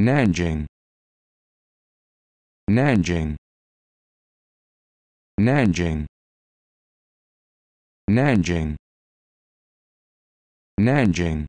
Nanjing Nanjing Nanjing Nanjing Nanjing